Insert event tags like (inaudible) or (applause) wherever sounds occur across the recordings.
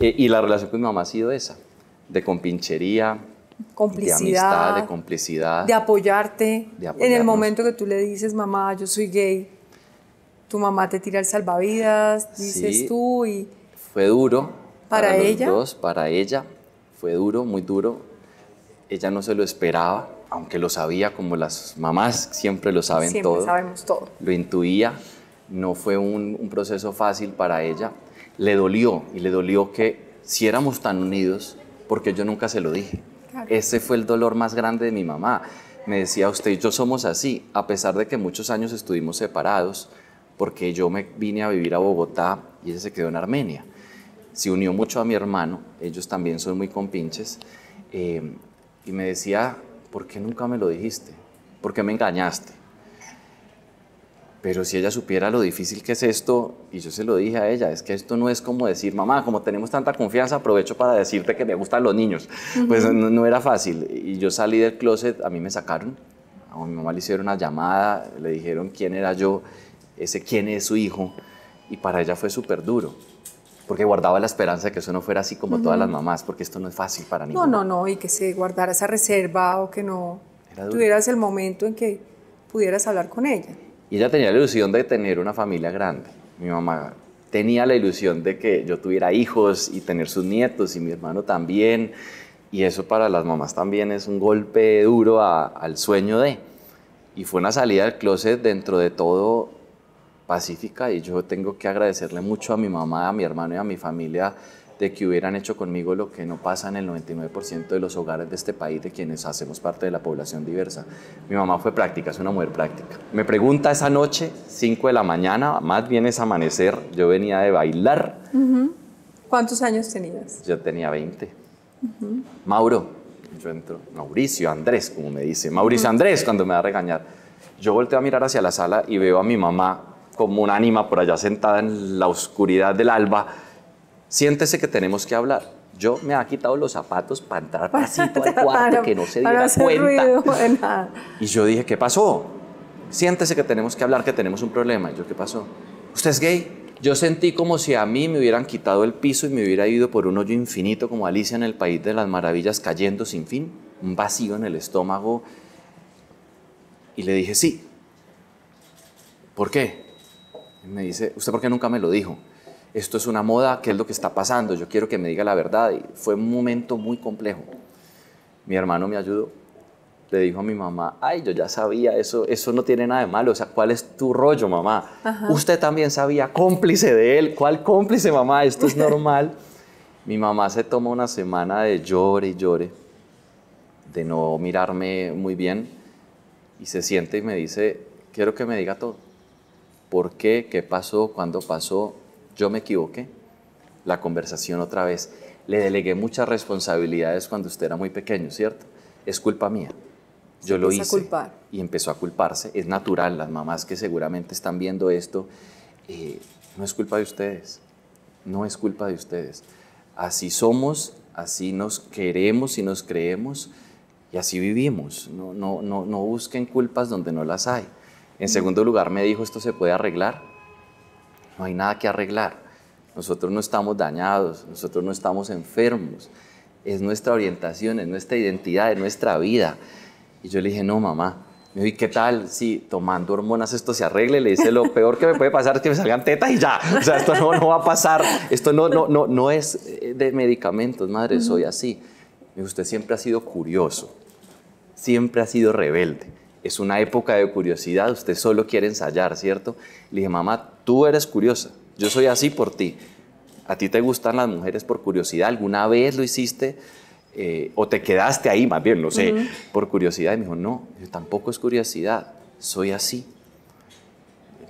Eh, y la relación con mi mamá ha sido esa, de compinchería, complicidad, de amistad, de complicidad. De apoyarte. en el momento que tú le dices, mamá, yo soy gay, tu mamá te tira el salvavidas, dices tú y... Fue duro. ¿Para, ella? Los dos, para ella fue duro, muy duro. Ella no se lo esperaba, aunque lo sabía como las mamás siempre lo saben siempre Sabemos todo. Lo intuía no fue un, proceso fácil para ella. Le dolió y le dolió que si éramos tan unidos, porque yo nunca se lo dije. Ese fue el dolor más grande de mi mamá. Me decía, usted y yo somos así, a pesar de que muchos años estuvimos separados, porque yo me vine a vivir a Bogotá y ella se quedó en Armenia. Se unió mucho a mi hermano, ellos también son muy compinches, eh, y me decía, ¿por qué nunca me lo dijiste? ¿Por qué me engañaste? pero si ella supiera lo difícil que es esto, y yo se lo dije a ella, es que esto no es como decir, mamá, como tenemos tanta confianza, aprovecho para decirte que me gustan los niños. Pues no, era fácil. Y yo salí del closet, a mí me sacaron, a mi mamá le hicieron una llamada, le dijeron quién era yo, ese quién es su hijo, y para ella fue súper duro. Porque guardaba la esperanza de que eso no fuera así como todas las mamás, porque esto no es fácil para ninguna. No, no, no, y que se guardara esa reserva o que no tuvieras el momento en que pudieras hablar con ella. Y ella tenía la ilusión de tener una familia grande. Mi mamá tenía la ilusión de que yo tuviera hijos y tener sus nietos y mi hermano también. Y eso para las mamás también es un golpe duro al sueño de. Y fue una salida del closet dentro de todo pacífica y yo tengo que agradecerle mucho a mi mamá, a mi hermano y a mi familia de que hubieran hecho conmigo lo que no pasa en el 99% de los hogares de este país de quienes hacemos parte de la población diversa. Mi mamá fue práctica, es una mujer práctica. Me pregunta esa noche, 5 de la mañana, más bien es amanecer, yo venía de bailar. ¿Cuántos años tenías? Yo tenía 20. Mauro, yo entro, Mauricio, Andrés, como me dice, Mauricio Andrés cuando me va a regañar. Yo volteo a mirar hacia la sala y veo a mi mamá como un ánima por allá sentada en la oscuridad del alba siéntese que tenemos que hablar. Yo me ha quitado los zapatos para entrar pasito al cuarto que no se diera cuenta. (laughs) Y yo dije, ¿qué pasó? Siéntese que tenemos que hablar, que tenemos un problema. Y yo, ¿qué pasó? ¿Usted es gay? Yo sentí como si a mí me hubieran quitado el piso y me hubiera ido por un hoyo infinito como Alicia en el País de las Maravillas cayendo sin fin, un vacío en el estómago. Y le dije, sí. ¿Por qué? me dice, ¿usted por qué nunca me lo dijo? esto es una moda, ¿qué es lo que está pasando? Yo quiero que me diga la verdad. Y fue un momento muy complejo. Mi hermano me ayudó. Le dijo a mi mamá, ay, yo ya sabía, eso, eso no tiene nada de malo. O sea, ¿cuál es tu rollo, mamá? Usted también sabía, cómplice de él. ¿Cuál cómplice, mamá? Esto es normal. mi mamá se tomó una semana de llore y llore, de no mirarme muy bien. Y se siente y me dice, quiero que me diga todo. ¿Por qué? ¿Qué pasó? ¿Cuándo pasó? Yo me equivoqué. La conversación otra vez. Le delegué muchas responsabilidades cuando usted era muy pequeño, ¿cierto? Es culpa mía. Yo lo hice. Y empezó a culparse. Es natural, las mamás que seguramente están viendo esto, eh, no es culpa de ustedes. No es culpa de ustedes. Así somos, así nos queremos y nos creemos y así vivimos. No, no, no, no busquen culpas donde no las hay. En mm. segundo lugar, me dijo, esto se puede arreglar no hay nada que arreglar. Nosotros no estamos dañados, nosotros no estamos enfermos. Es nuestra orientación, es nuestra identidad, es nuestra vida. Y yo le dije, no, mamá. Me qué tal si tomando hormonas esto se arregle? Le dice, lo peor que me puede pasar es que me salgan tetas y ya. O sea, esto no, va a pasar. Esto no, no, no, no es eh, de medicamentos, madre, soy así. Me dijo, usted siempre ha sido curioso, siempre ha sido rebelde es una época de curiosidad, usted solo quiere ensayar, ¿cierto? Le dije, mamá, tú eres curiosa, yo soy así por ti. ¿A ti te gustan las mujeres por curiosidad? ¿Alguna vez lo hiciste? Eh, ¿O te quedaste ahí, más bien, no sé, por curiosidad? Y me dijo, no, tampoco es curiosidad, soy así.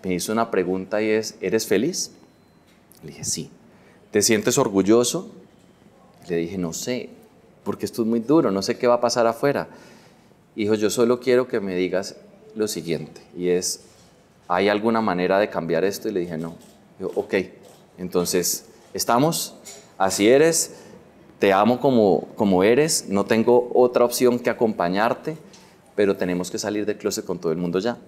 Me hizo una pregunta y es, ¿eres feliz? Le dije, sí. ¿Te sientes orgulloso? Le dije, no sé, porque esto es muy duro, no sé qué va a pasar afuera. Hijo, yo solo quiero que me digas lo siguiente, y es, ¿hay alguna manera de cambiar esto? Y le dije, no. Dijo, ok, entonces, ¿estamos? Así eres, te amo como, como eres, no tengo otra opción que acompañarte, pero tenemos que salir de closet con todo el mundo ya.